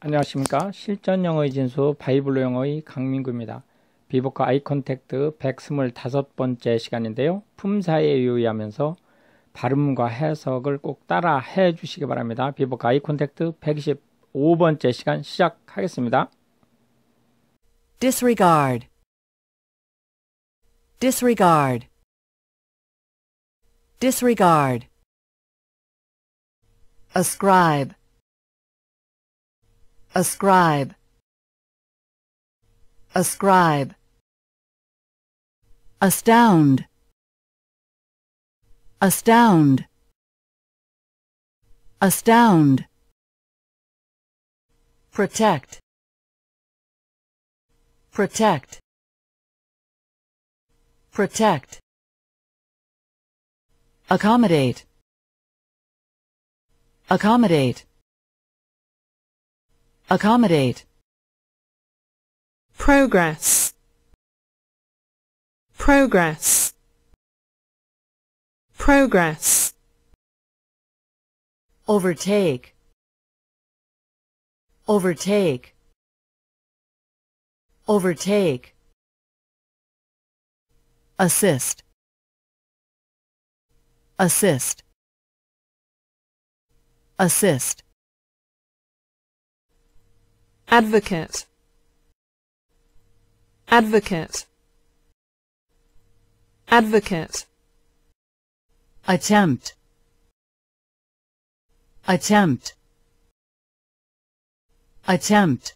안녕하십니까 실전 영어의 진수 바이블로 영어의 강민구입니다 비보카 아이컨택트 125번째 시간인데요 품사에 유의하면서 발음과 해석을 꼭 따라 해 주시기 바랍니다 비보카 아이컨택트 125번째 시간 시작하겠습니다 disregard disregard disregard ascribe ascribe ascribe astound astound astound protect protect protect accommodate accommodate accommodate progress progress progress overtake overtake overtake assist assist assist advocate advocate advocate attempt attempt attempt